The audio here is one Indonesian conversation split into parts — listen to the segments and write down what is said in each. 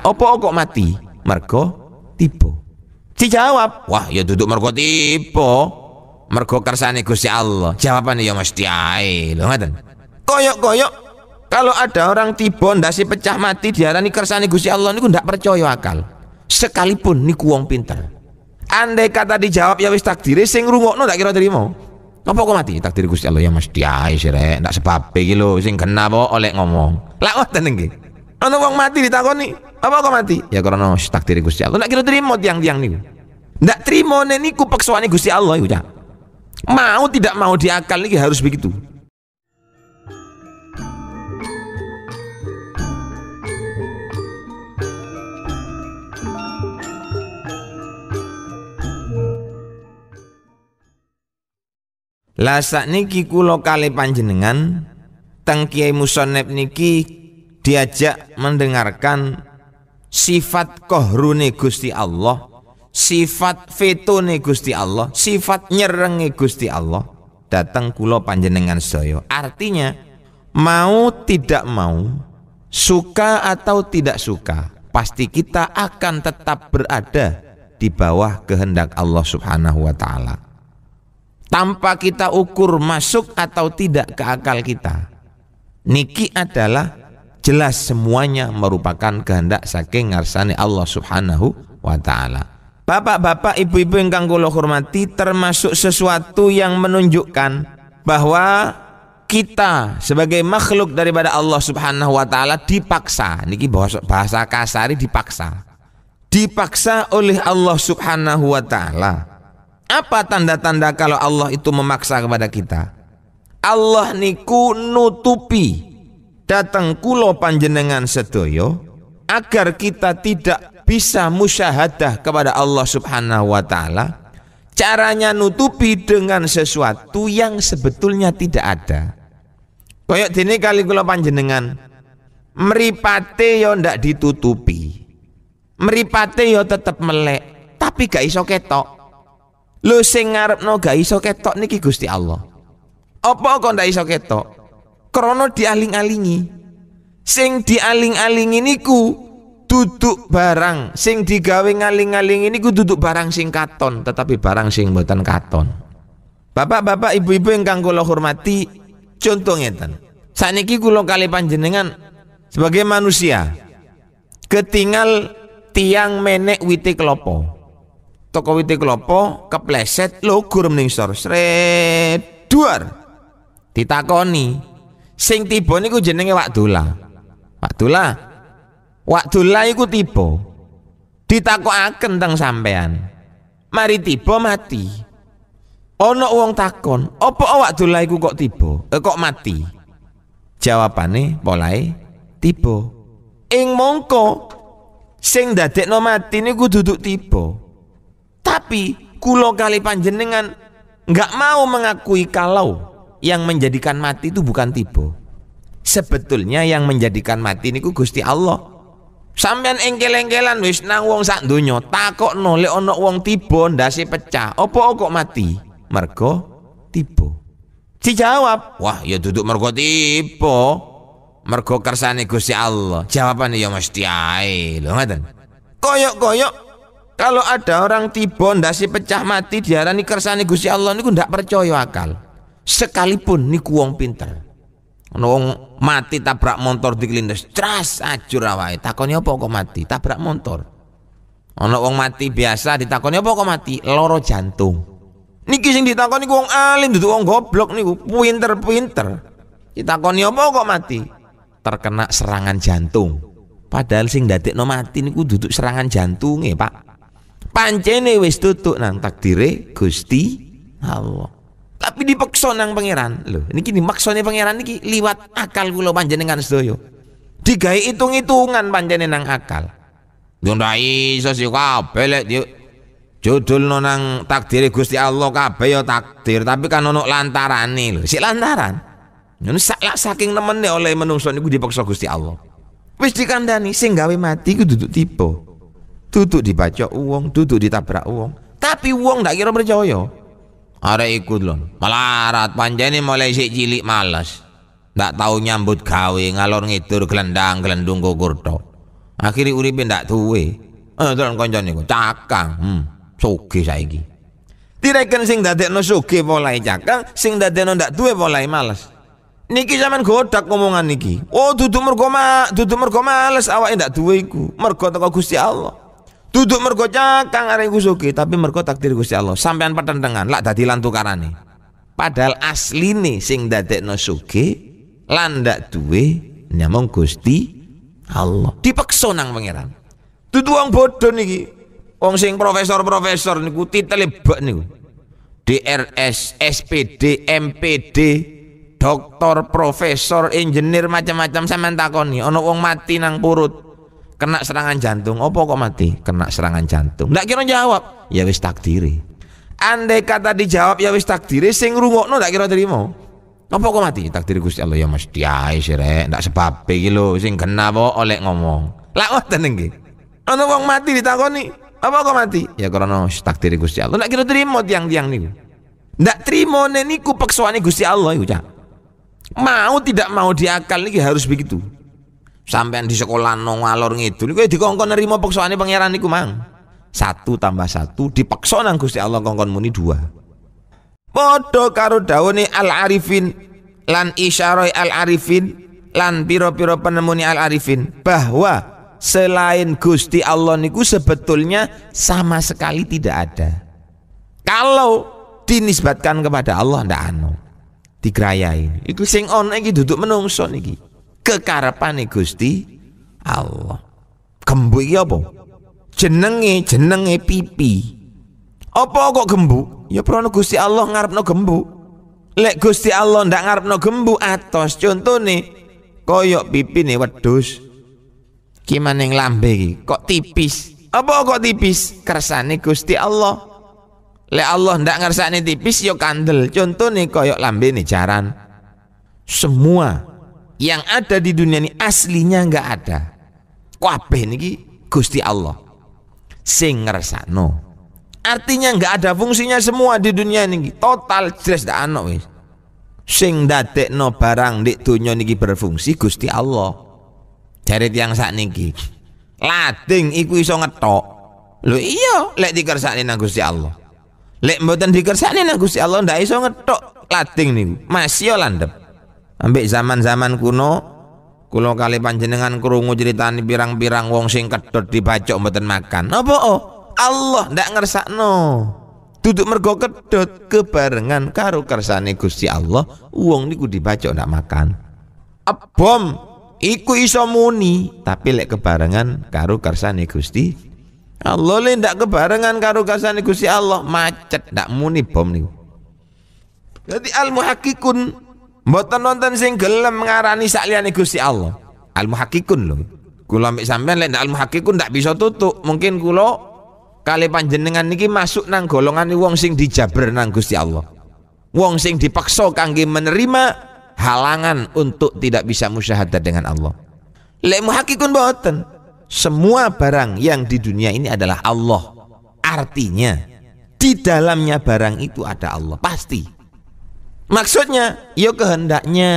Opo kok mati? Mergo Tipe. Dijawab, wah ya duduk mergo tipe, Mergo kersane Gusti Allah. Jawabannya ya mesti ae. Lho ngaten. Koyok-koyok kalau ada orang tiba ndasi pecah mati diarani kersane Gusti Allah niku ndak percaya akal. Sekalipun niku wong pinter. Andai kata dijawab ya wis takdir sing rungokno ndak kira terima. Apa kok mati? Takdir Gusti Allah ya mesti ae sirek, ndak sebab iki lho sing kena apa oleh ngomong. Lah ngoten nggih. Ana wong mati ditakoni, apa kau mati? Ya karena takdir Gusti Allah. Nggak kira terima tiang-tiang nih Ndak terima ku pekswane Gusti Allah ya Mau tidak mau diakal nih harus begitu. Lasak niki ku kali panjenengan teng Kiai Musonep niki diajak mendengarkan sifat kohrune Gusti Allah sifat fetone Gusti Allah sifat nyerenge Gusti Allah datang kulo panjenengan soyo artinya mau tidak mau suka atau tidak suka pasti kita akan tetap berada di bawah kehendak Allah subhanahu wa ta'ala tanpa kita ukur masuk atau tidak ke akal kita niki adalah jelas semuanya merupakan kehendak saking ngarsani Allah Subhanahu wa taala. Bapak-bapak, ibu-ibu yang kang kula hormati, termasuk sesuatu yang menunjukkan bahwa kita sebagai makhluk daripada Allah Subhanahu wa taala dipaksa. Niki bahasa kasari dipaksa. Dipaksa oleh Allah Subhanahu wa taala. Apa tanda-tanda kalau Allah itu memaksa kepada kita? Allah niku nutupi datang kulo panjenengan sedoyo agar kita tidak bisa musyahadah kepada Allah Subhanahu wa taala caranya nutupi dengan sesuatu yang sebetulnya tidak ada koyok dini kali kulo panjenengan meripate yo ndak ditutupi meripate yo tetap melek tapi gak iso ketok lu sing no gak iso ketok niki Gusti Allah apa kok ndak iso ketok krono dialing-alingi sing dialing-alingi niku duduk barang sing digawe ngaling-aling ini ku duduk barang sing katon tetapi barang sing buatan katon bapak-bapak ibu-ibu yang kula hormati contoh ngeten saniki kula kali panjenengan sebagai manusia ketinggal tiang menek wite kelopo toko wite kelopo kepleset logur meningsor sret duar ditakoni Sing tiba niku jenenge wakdula. Wakdula. Wakdula iku tiba. Ditakokaken teng sampean. Mari tiba mati. Ana wong takon, "Apa wakdula iku kok tiba? Eh, kok mati?" Jawabane polae tiba. Ing mongko sing dadekno mati niku duduk tiba. Tapi kula kali panjenengan nggak mau mengakui kalau yang menjadikan mati itu bukan tiba. Sebetulnya yang menjadikan mati niku Gusti Allah. Sampean engkel-engkelan wis nang wong sak donya takok nole ono wong tiba ndase pecah, opo kok mati? Mergo tiba. Dijawab, wah ya duduk mergo tiba. Mergo kersane Gusti Allah. Jawabane ya mesti ae. Lho ngaten Koyok-koyok kalau ada orang tiba ndase pecah mati diarani kersane Gusti Allah niku ndak percaya akal sekalipun niku wong pinter wong mati tabrak motor diklindes tras ajur awake takone apa kok mati tabrak motor ana wong mati biasa ditakoni apa kok mati loro jantung niki sing ditakoni ku wong alim dudu wong goblok niku pinter-pinter ditakoni apa kok mati terkena serangan jantung padahal sing dadekno mati niku duduk serangan jantunge Pak pancene wis tutuk nang takdire Gusti Allah tapi dipaksa nang pangeran lho niki maksudnya pangeran niki liwat akal kula panjenengan sedaya digawe hitung-hitungan nang akal yo ndak iso sih kabeh lek judul nang takdir Gusti Allah kabeh yo takdir tapi kan lantaran nih lho si lantaran ngono sak saking nemene oleh menungso niku dipaksa Gusti Allah wis dikandani sing gawe mati ku duduk tipe duduk dibaca uang duduk ditabrak uang tapi uang ndak kira percaya Arek ikut lho. Melarat panjani mulai sik cilik males. Ndak tahu nyambut gawe ngalor ngidur gelendang gelendung gugur tok. Akhire uripe ndak tuwe. Eh terus kancane iku cakang. Hmm, sugih saiki. Direken sing dadekno sugih polahe cakang, sing dadekno ndak tuwe polahe males. Niki zaman godak omongan niki. Oh dudu mergo ma, dudu mergo males awake ndak duwe iku. Mergo teko Gusti Allah. Duduk mergo cakang arek kusuki tapi mergo takdir Gusti Allah. Sampean pertentangan lak dadi lan tukarane. Padahal asline sing dadekno suki lan ndak duwe nyamong Gusti Allah. Dipeksa nang pangeran. Dudu wong bodho niki. Wong sing profesor-profesor niku titel nih niku. DRS, SPD, MPD, doktor, profesor, engineer macam-macam sampean takoni ana wong mati nang purut kena serangan jantung opo kok mati kena serangan jantung ndak kira jawab ya wis takdiri andai kata dijawab ya wis takdiri sing rungokno ndak kira terima opo kok mati takdiri Gusti Allah ya mesti ae sirek ndak sebab iki lho sing kena oleh ngomong lak ngoten nggih ana wong mati ditakoni apa kok mati ya karena takdiri Gusti Allah ndak kira terima tiang-tiang niku ndak terima niku peksoane Gusti Allah iku cak mau tidak mau diakal niki harus begitu Sampai di sekolah nong alor ngidul kowe dikongkon nerima paksaan pangeran niku mang satu tambah satu dipaksa nang Gusti Allah kongkon muni dua padha karo dauni al arifin lan isyarai al arifin lan piro-piro penemuni al arifin bahwa selain Gusti Allah niku sebetulnya sama sekali tidak ada. Kalau dinisbatkan kepada Allah ndak ano. Digrayai. Iku sing on iki duduk menungso niki kekarepane Gusti Allah. kembu iki apa? Jenenge jenenge pipi. Apa kok kembu Ya pernah Gusti Allah ngarepno kembu Lek Gusti Allah ndak ngarepno kembu atos contone koyok pipi wedus. Gimana yang lambe iki kok tipis. Apa kok tipis? Kersane Gusti Allah. Lek Allah ndak ngersakne tipis yo ya kandel. Contone koyok nih jaran. Semua yang ada di dunia ini aslinya nggak ada kabeh niki Gusti Allah sing no. artinya nggak ada fungsinya semua di dunia ini total jelas dah ana wis sing no barang di dunia niki berfungsi Gusti Allah dari tiang sak niki lading iku iso ngetok lho iya lek dikersakne nang Gusti Allah lek mboten dikersakne nang Gusti Allah ndak iso ngetok lading niku masih yo landep ambek zaman-zaman kuno kula kali panjenengan krungu critani pirang-pirang wong sing kedot dibacok mboten makan apa oh Allah ndak ngersakno duduk mergo kedot kebarengan karo kersane Gusti Allah wong niku dibacok ndak makan abom iku iso muni tapi lek kebarengan karo kersane Gusti Allah lek ndak kebarengan karo kersane Gusti Allah macet ndak muni bom niku jadi al muhakikun Mboten nonton sing gelem ngarani liyane Gusti Allah. Al muhaqqiqun lho. Kula mek sampean lek al muhaqqiqun ndak bisa tutup. Mungkin kula kali panjenengan niki masuk nang golongan wong sing dijabar nang Gusti Allah. Wong sing dipaksa kangge menerima halangan untuk tidak bisa musyahadah dengan Allah. Lek muhaqqiqun mboten. Semua barang yang di dunia ini adalah Allah. Artinya di dalamnya barang itu ada Allah pasti. Maksudnya, yo ya kehendaknya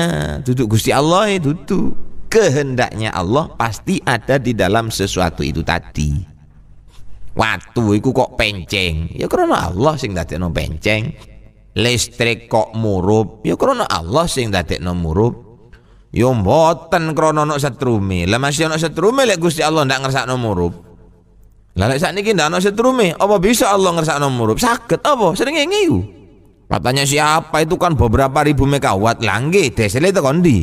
duduk Gusti Allah itu ya tuh kehendaknya Allah pasti ada di dalam sesuatu itu tadi. Watu itu kok penceng, ya karena Allah sing no penceng. Listrik kok murup, ya karena Allah sing no murup. Yo ya mboten krana ana setrume. Lah masih ana setrume lek Gusti Allah ndak ngersakno murup. Lah lek sakniki ndak ana setrume, apa bisa Allah ngersakno murup? Sakit apa? Sering ngene Katanya siapa itu kan beberapa ribu megawatt langge desel itu kondi.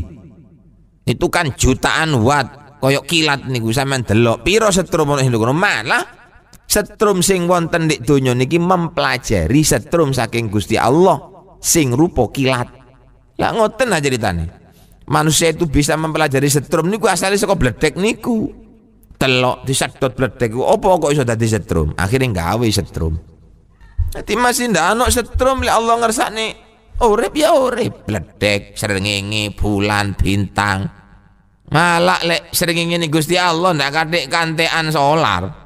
Itu kan jutaan watt koyok kilat niku sampean delok piro setrum ono sing malah setrum sing wonten di dunia niki mempelajari setrum saking Gusti Allah sing rupo kilat. Lah ngoten aja ditane Manusia itu bisa mempelajari setrum niku asalnya saka bledek niku. Telok disedot bledek opo kok iso dadi setrum? Akhirnya gawe setrum. Tapi masih ndak ana setrum lek Allah nih, urip ya urip bledek srengenge bulan bintang. Malak lek srengenge ini Gusti Allah ndak kadek kantean solar.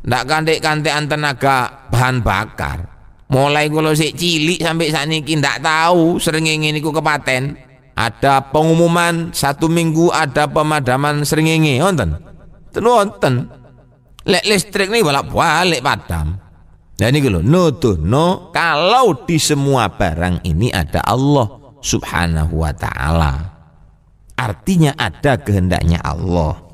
Ndak katik kantean tenaga bahan bakar. Mulai kula sik cilik sampai sakniki ndak tahu ini ku kepaten. Ada pengumuman satu minggu ada pemadaman srengenge wonten. Ten wonten. Lek listrik balap bolak-balik padam. Nah ini loh, no tuh, no. Kalau di semua barang ini ada Allah subhanahu wa ta'ala. Artinya ada kehendaknya Allah.